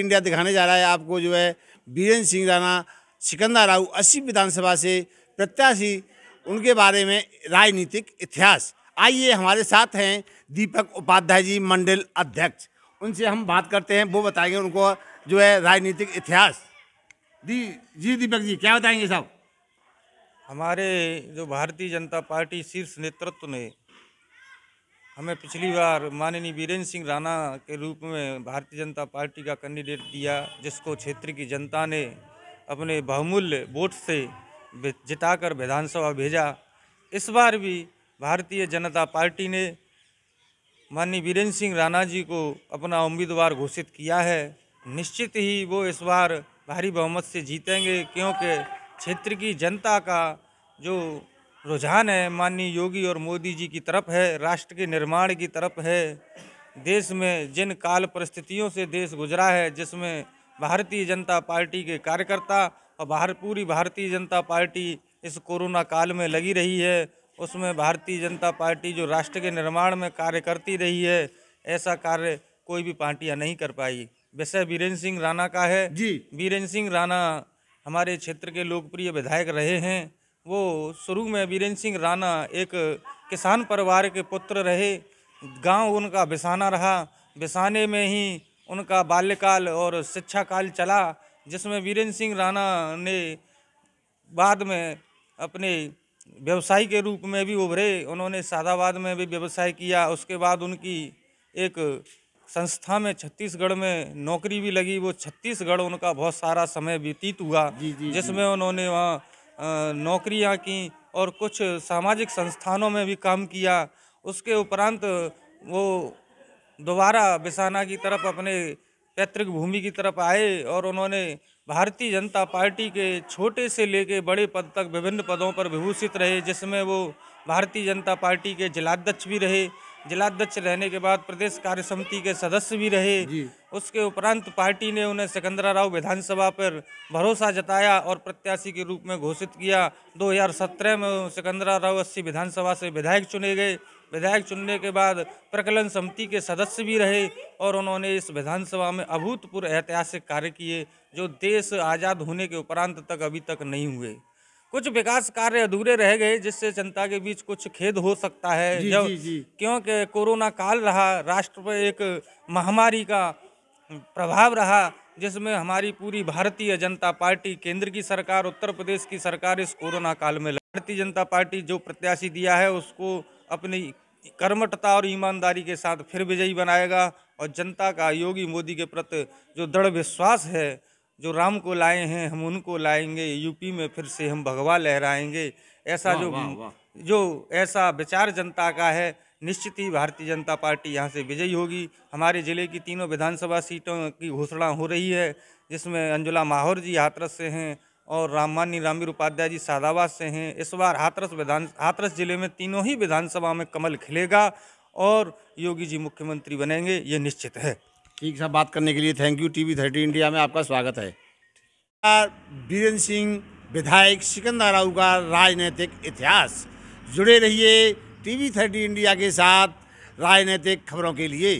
India दिखाने जा रहा है आपको जो है बीरेंद्र सिंह राणा सिकंदर राव अस्सी विधानसभा से प्रत्याशी उनके बारे में राजनीतिक इतिहास आइए हमारे साथ हैं दीपक उपाध्याय जी मंडल अध्यक्ष उनसे हम बात करते हैं वो बताएंगे उनको जो है राजनीतिक इतिहास दी जी दीपक जी क्या बताएंगे साहब हमारे जो भारतीय जनता पार्टी शीर्ष नेतृत्व ने हमें पिछली बार माननीय वीरेंद्र सिंह राणा के रूप में भारतीय जनता पार्टी का कैंडिडेट दिया जिसको क्षेत्र की जनता ने अपने बहुमूल्य वोट से जिताकर विधानसभा भेजा इस बार भी भारतीय जनता पार्टी ने माननीय वीरेंद्र सिंह राणा जी को अपना उम्मीदवार घोषित किया है निश्चित ही वो इस बार भारी बहुमत से जीतेंगे क्योंकि क्षेत्र की जनता का जो रुझान है माननीय योगी और मोदी जी की तरफ है राष्ट्र के निर्माण की तरफ है देश में जिन काल परिस्थितियों से देश गुजरा है जिसमें भारतीय जनता पार्टी के कार्यकर्ता और बाहर पूरी भारतीय जनता पार्टी इस कोरोना काल में लगी रही है उसमें भारतीय जनता पार्टी जो राष्ट्र के निर्माण में कार्य करती रही है ऐसा कार्य कोई भी पार्टियां नहीं कर पाई विषय वीरेंद्र सिंह राणा का है जी वीरेंद्र सिंह राणा हमारे क्षेत्र के लोकप्रिय विधायक रहे हैं वो शुरू में वीरेंद्र सिंह राणा एक किसान परिवार के पुत्र रहे गांव उनका बिसाना रहा बिसाने में ही उनका बाल्यकाल और शिक्षा काल चला जिसमें वीरेंद्र सिंह राणा ने बाद में अपने व्यवसायी के रूप में भी उभरे उन्होंने सादाबाद में भी व्यवसाय किया उसके बाद उनकी एक संस्था में छत्तीसगढ़ में नौकरी भी लगी वो छत्तीसगढ़ उनका बहुत सारा समय व्यतीत हुआ जिसमें उन्होंने वहाँ नौकरियां की और कुछ सामाजिक संस्थानों में भी काम किया उसके उपरांत वो दोबारा बिसाना की तरफ अपने पैतृक भूमि की तरफ आए और उन्होंने भारतीय जनता पार्टी के छोटे से लेके बड़े पद तक विभिन्न पदों पर विभूषित रहे जिसमें वो भारतीय जनता पार्टी के जिलाध्यक्ष भी रहे जिलाध्यक्ष रहने के बाद प्रदेश कार्य समिति के सदस्य भी रहे उसके उपरांत पार्टी ने उन्हें सिकंदरा राव विधानसभा पर भरोसा जताया और प्रत्याशी के रूप में घोषित किया 2017 में सिकंदरा राव अस्सी विधानसभा से विधायक चुने गए विधायक चुनने के बाद प्रकलन समिति के सदस्य भी रहे और उन्होंने इस विधानसभा में अभूतपूर्व ऐतिहासिक कार्य किए जो देश आज़ाद होने के उपरांत तक अभी तक नहीं हुए कुछ विकास कार्य अधूरे रह गए जिससे जनता के बीच कुछ खेद हो सकता है जी, जब जी, जी। क्योंकि कोरोना काल रहा राष्ट्र पर एक महामारी का प्रभाव रहा जिसमें हमारी पूरी भारतीय जनता पार्टी केंद्र की सरकार उत्तर प्रदेश की सरकार इस कोरोना काल में भारतीय जनता पार्टी जो प्रत्याशी दिया है उसको अपनी कर्मठता और ईमानदारी के साथ फिर विजयी बनाएगा और जनता का योगी मोदी के प्रति जो दृढ़ विश्वास है जो राम को लाए हैं हम उनको लाएंगे यूपी में फिर से हम भगवा लहराएंगे ऐसा जो वाँ, वाँ। जो ऐसा विचार जनता का है निश्चित ही भारतीय जनता पार्टी यहाँ से विजयी होगी हमारे ज़िले की तीनों विधानसभा सीटों की घोषणा हो रही है जिसमें अंजुला माहौर जी हाथरस से हैं और राममानी रामवीर उपाध्याय जी सादाबाद से हैं इस बार हाथरस विधान हाथरस ज़िले में तीनों ही विधानसभा में कमल खिलेगा और योगी जी मुख्यमंत्री बनेंगे ये निश्चित है ठीक से बात करने के लिए thank you TV thirty India में आपका स्वागत है बीरेंद्र सिंह विधायक सिकंदर राव का राजनीतिक इतिहास जुड़े रहिए टीवी थर्टी इंडिया के साथ राजनीतिक खबरों के लिए